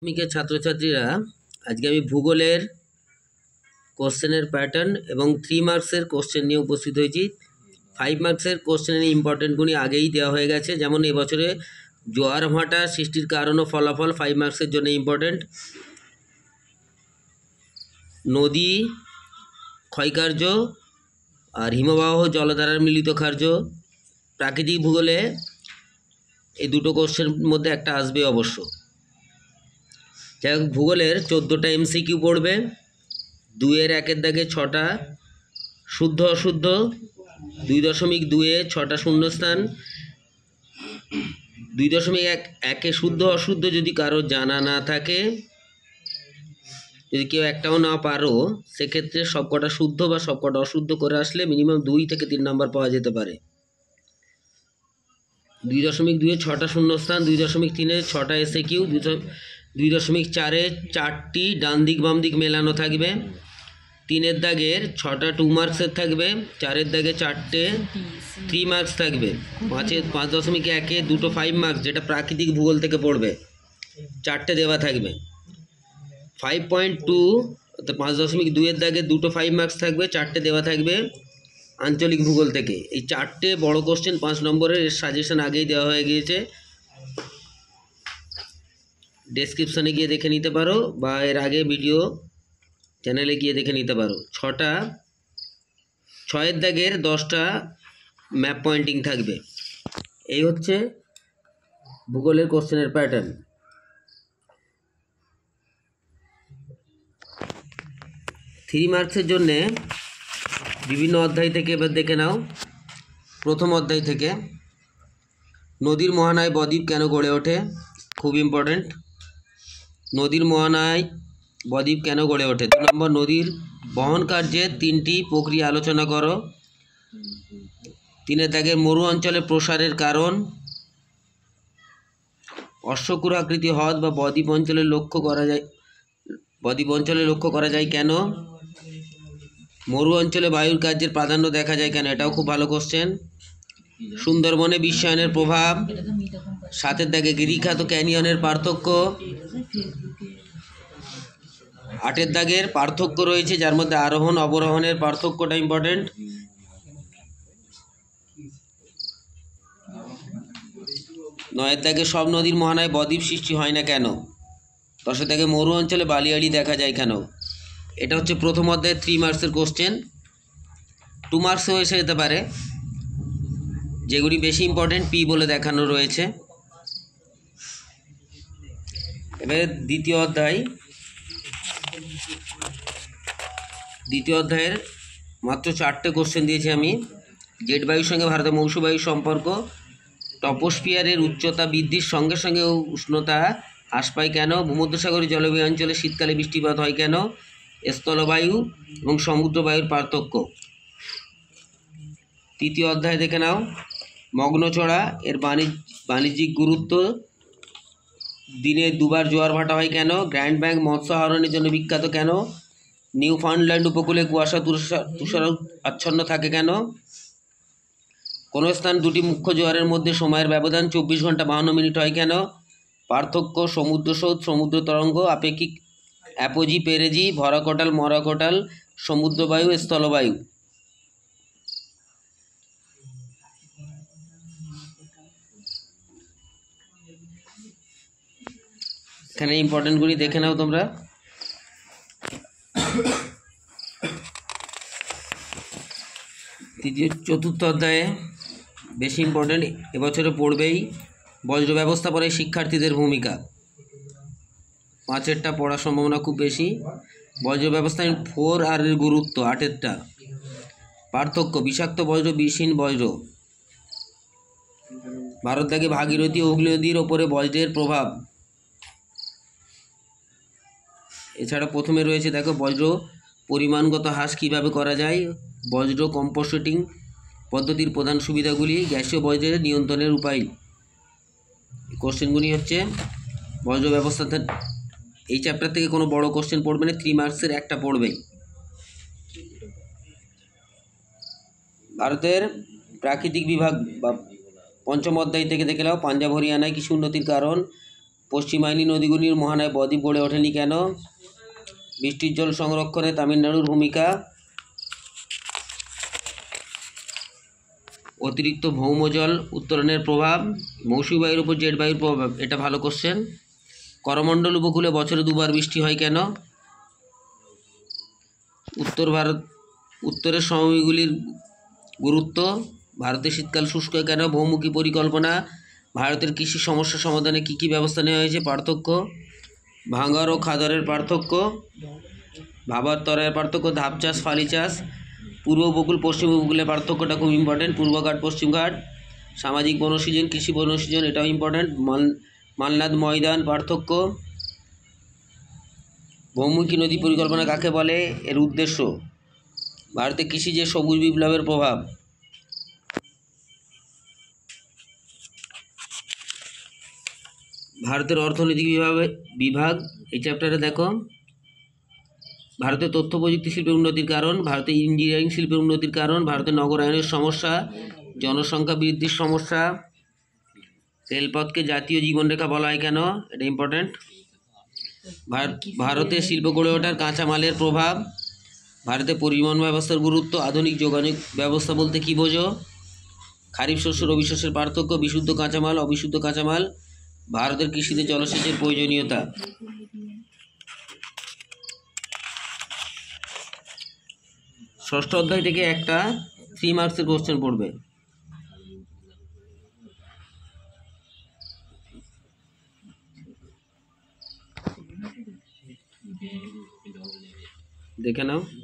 মাধ্যমিকের ছাত্রছাত্রীরা আজকে আমি ভূগোলের কোশ্চেনের প্যাটার্ন এবং থ্রি মার্কসের কোশ্চেন নিয়ে উপস্থিত হয়েছি ফাইভ মার্কসের কোশ্চেনের ইম্পর্টেন্টগুলি আগেই দেওয়া হয়ে গেছে যেমন এবছরে জোয়ার ভাঁটা সৃষ্টির কারণ ও ফলাফল ফাইভ মার্কসের জন্য ইম্পর্টেন্ট নদী ক্ষয়কার্য আর হিমবাহ জলধারার মিলিত কার্য প্রাকৃতিক ভূগোলে এই দুটো কোশ্চেনের মধ্যে একটা আসবে অবশ্য যাই হোক ভূগোলের চোদ্দোটা এমসিকিউ পড়বে দুয়ের একের দাগে ছটা শুদ্ধ অশুদ্ধ দুই দশমিক দুয়ে ছটা শূন্যস্থান দুই দশমিক এক একে শুদ্ধ অশুদ্ধ যদি কারো জানা না থাকে যদি কেউ একটাও না পারো সেক্ষেত্রে সবকটা শুদ্ধ বা সবকটা অশুদ্ধ করে আসলে মিনিমাম দুই থেকে তিন নাম্বার পাওয়া যেতে পারে দুই দশমিক দুয়ে ছটা শূন্যস্থান দুই দশমিক তিনে ছটা এসে কিউ দুই দুই দশমিক চারে চারটি ডান দিক বাম দিক মেলানো থাকবে তিনের দাগের ছটা টু মার্কসের থাকবে চারের দাগে চারটে থ্রি মার্কস থাকবে পাঁচের পাঁচ দশমিক একে দুটো ফাইভ মার্কস যেটা প্রাকৃতিক ভূগোল থেকে পড়বে চারটে দেওয়া থাকবে ফাইভ পয়েন্ট টু পাঁচ দশমিক দুইয়ের দাগে দুটো ফাইভ মার্কস থাকবে চারটে দেওয়া থাকবে আঞ্চলিক ভূগোল থেকে এই চারটে বড় কোশ্চেন পাঁচ নম্বরের সাজেশন আগেই দেওয়া হয়ে গিয়েছে ডেসক্রিপশানে গিয়ে দেখে নিতে পারো বা এর আগে ভিডিও চ্যানেলে গিয়ে দেখে নিতে পারো ছটা ছয়ের দাগের দশটা ম্যাপ পয়েন্টিং থাকবে এই হচ্ছে ভূগোলের কোশ্চেনের প্যাটার্ন থ্রি মার্কসের জন্যে বিভিন্ন অধ্যায় থেকে এবার দেখে নাও প্রথম অধ্যায় থেকে নদীর মহানায় বদ্বীপ কেন গড়ে ওঠে খুব ইম্পর্ট্যান্ট নদীর মোহনায় বদ্বীপ কেন গড়ে ওঠে দু নম্বর নদীর বহন কার্যের তিনটি প্রক্রিয়া আলোচনা করো তিনের দাগের মরু অঞ্চলে প্রসারের কারণ অশ্বকুর আকৃতি হ্রদ বা বদ্বীপ অঞ্চলে লক্ষ্য করা যায় বদ্বীপ অঞ্চলে লক্ষ্য করা যায় কেন মরু অঞ্চলে বায়ুর কার্যের প্রাধান্য দেখা যায় কেন এটাও খুব ভালো কোশ্চেন সুন্দরবনে বিশ্বায়নের প্রভাব সাথে দাগে গিরিখাত ক্যানিয়নের পার্থক্য আটের দাগের পার্থক্য রয়েছে যার মধ্যে আরোহণ অবরোহণের পার্থক্যটা ইম্পর্টেন্ট নয়ের দাগে সব নদীর মহানায় বদ্বীপ সৃষ্টি হয় না কেন দশের দাগে মরু অঞ্চলে বালিয়াড়ি দেখা যায় কেন এটা হচ্ছে প্রথম অধ্যায়ে থ্রি মার্কসের কোশ্চেন টু মার্কসও এসে যেতে পারে যেগুলি বেশি ইম্পর্টেন্ট পি বলে দেখানো রয়েছে এবারে দ্বিতীয় অধ্যায় দ্বিতীয় অধ্যায়ের মাত্র চারটে কোশ্চেন দিয়েছি আমি জেট বায়ুর সঙ্গে ভারতের মৌসুবায়ুর সম্পর্ক টপোস্পিয়ারের উচ্চতা বৃদ্ধির সঙ্গে সঙ্গে উষ্ণতা হ্রাস পায় কেন ভূমধ্যসাগরীয় জলবায়ু অঞ্চলে শীতকালে বৃষ্টিপাত হয় কেন স্থলবায়ু এবং সমুদ্রবায়ুর পার্থক্য তৃতীয় অধ্যায় দেখে নাও মগ্নচড়া এর বাণিজ্য বাণিজ্যিক গুরুত্ব দিনে দুবার জোয়ার ভাটা হয় কেন গ্র্যান্ড ব্যাঙ্ক মৎস্য আহরণের জন্য বিখ্যাত কেন নিউ ফাউন্ডল্যান্ড উপকূলে কুয়াশা তুষার তুষার আচ্ছন্ন থাকে কেন কোনো স্থান দুটি মুখ্য জোয়ারের মধ্যে সময়ের ব্যবধান চব্বিশ ঘন্টা বাহান্ন মিনিট হয় কেন পার্থক্য সমুদ্র স্রোত সমুদ্র তরঙ্গ আপেক্ষিক অ্যাপোজি পেরেজি ভরাকোটাল মরাকোটাল সমুদ্রবায়ু স্থলবায়ু এখানে ইম্পর্টেন্টগুলি দেখে নাও তোমরা তৃতীয় চতুর্থ অধ্যায়ে বেশি ইম্পর্টেন্ট এবছরে পড়বেই বজ্র ব্যবস্থাপনায় শিক্ষার্থীদের ভূমিকা পাঁচেরটা পড়ার সম্ভাবনা খুব বেশি বজ্র ব্যবস্থায় ফোর আর গুরুত্ব আটেরটা পার্থক্য বিষাক্ত বজ্র বিশীন বজ্র ভারত থেকে ভাগীরথী হুগলি নদীর ওপরে বজ্রের প্রভাব এছাড়া প্রথমে রয়েছে দেখো বজ্র পরিমাণগত হ্রাস কীভাবে করা যায় বজ্র কম্পোস্টিং পদ্ধতির প্রধান সুবিধাগুলি গ্যাসীয় বজ্রের নিয়ন্ত্রণের উপায় কোশ্চেনগুলি হচ্ছে বজ্র ব্যবস্থা এই চ্যাপ্টার থেকে কোনো বড় কোশ্চেন পড়বে না থ্রি মার্কসের একটা পড়বে ভারতের প্রাকৃতিক বিভাগ বা পঞ্চম অধ্যায় থেকে দেখে নাও পাঞ্জাব হরিয়ানায় কিছু উন্নতির কারণ পশ্চিমাইনী নদীগুলির মহানায় বদ্বীপ গড়ে ওঠেনি কেন বৃষ্টির জল সংরক্ষণে তামিলনাড়ুর ভূমিকা অতিরিক্ত ভৌম জল উত্তরণের প্রভাব মৌসুমী বায়ুর উপর জেট বায়ুর প্রভাব এটা ভালো কোশ্চেন করমণ্ডল উপকূলে বছরে দুবার বৃষ্টি হয় কেন উত্তর ভারত উত্তরের সমভূমিগুলির গুরুত্ব ভারতের শীতকাল শুষ্ক কেন বহুমুখী পরিকল্পনা ভারতের কৃষি সমস্যা সমাধানে কী কী ব্যবস্থা নেওয়া হয়েছে পার্থক্য ভাঙর ও খাদরের পার্থক্য ভাবার তরের পার্থক্য ধাপ চাষ ফালি চাষ পূর্ব উপকূল পশ্চিম উপকূলের পার্থক্যটা খুব ইম্পর্টেন্ট পূর্বঘাট পশ্চিমঘাট সামাজিক বনসৃজন কৃষি বনসৃজন এটাও ইম্পর্টেন্ট মাল মালনাদ ময়দান পার্থক্য বহুমুখী নদী পরিকল্পনা কাকে বলে এর উদ্দেশ্য ভারতে কৃষি যে সবুজ বিপ্লবের প্রভাব ভারতের অর্থনৈতিক বিভাগে বিভাগ এই চ্যাপ্টারে দেখো ভারতের তথ্য প্রযুক্তি শিল্পের উন্নতির কারণ ভারতের ইঞ্জিনিয়ারিং শিল্পের উন্নতির কারণ ভারতের নগরায়নের সমস্যা জনসংখ্যা বৃদ্ধির সমস্যা রেলপথকে জাতীয় জীবনরেখা বলা হয় কেন এটা ইম্পর্ট্যান্ট ভারতের শিল্প গড়ে ওঠার কাঁচামালের প্রভাব ভারতের পরিবহন ব্যবস্থার গুরুত্ব আধুনিক যোগাযোগ ব্যবস্থা বলতে কী বোঝো খারিফ শস্য রবি শস্যের পার্থক্য বিশুদ্ধ কাঁচামাল অবিশুদ্ধ কাঁচামাল ভারতের কৃষিতে জলসেচের প্রয়োজনীয়তা ষষ্ঠ অধ্যায় থেকে একটা থ্রি মার্কসের কোশ্চেন পড়বে দেখে নাও